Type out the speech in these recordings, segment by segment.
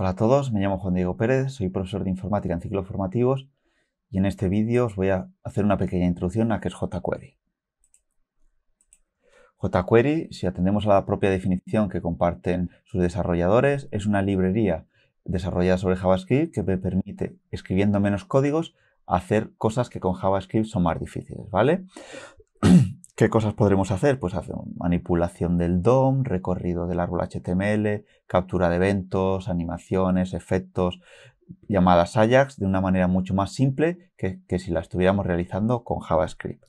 Hola a todos, me llamo Juan Diego Pérez, soy profesor de informática en ciclos formativos y en este vídeo os voy a hacer una pequeña introducción a qué es jQuery. jQuery, si atendemos a la propia definición que comparten sus desarrolladores, es una librería desarrollada sobre JavaScript que me permite, escribiendo menos códigos, hacer cosas que con JavaScript son más difíciles, ¿vale? ¿Qué cosas podremos hacer? Pues hacer manipulación del DOM, recorrido del árbol HTML, captura de eventos, animaciones, efectos, llamadas Ajax de una manera mucho más simple que, si la estuviéramos realizando con JavaScript.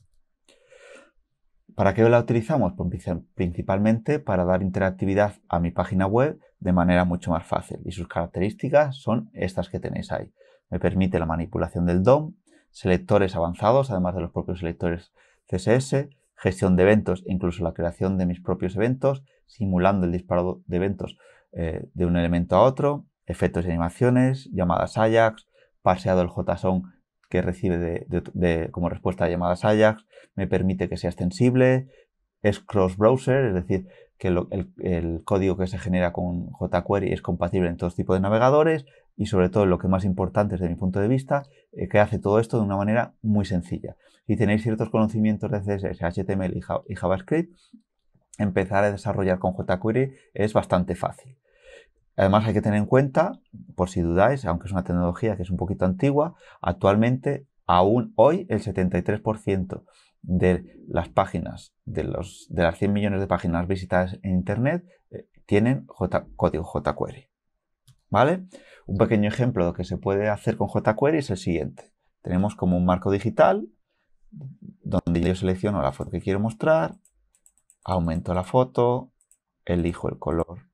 ¿Para qué la utilizamos? Pues principalmente para dar interactividad a mi página web de manera mucho más fácil y sus características son estas que tenéis ahí. Me permite la manipulación del DOM, selectores avanzados, además de los propios selectores CSS, gestión de eventos, incluso la creación de mis propios eventos, simulando el disparo de eventos eh, de un elemento a otro, efectos y animaciones, llamadas Ajax, paseado el JSON que recibe de, como respuesta a llamadas Ajax, me permite que sea extensible, es cross-browser, es decir, que el, código que se genera con jQuery es compatible en todo este tipos de navegadores y sobre todo lo que más importante desde mi punto de vista, eh, que hace todo esto de una manera muy sencilla. Si tenéis ciertos conocimientos de CSS, HTML y JavaScript, empezar a desarrollar con jQuery es bastante fácil. Además hay que tener en cuenta, por si dudáis, aunque es una tecnología que es un poquito antigua, actualmente, aún hoy, el 73% de las páginas, de, los, de las 100 millones de páginas visitadas en Internet, eh, tienen código jQuery. ¿Vale? Un pequeño ejemplo de lo que se puede hacer con jQuery es el siguiente. Tenemos como un marco digital donde yo selecciono la foto que quiero mostrar, aumento la foto, elijo el color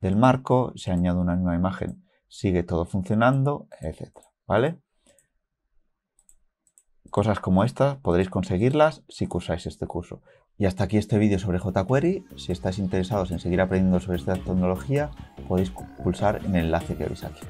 del marco, se añade una nueva imagen, sigue todo funcionando, etc. ¿Vale? Cosas como estas podréis conseguirlas si cursáis este curso. Y hasta aquí este vídeo sobre jQuery. Si estáis interesados en seguir aprendiendo sobre esta tecnología, podéis pulsar en el enlace que veis aquí.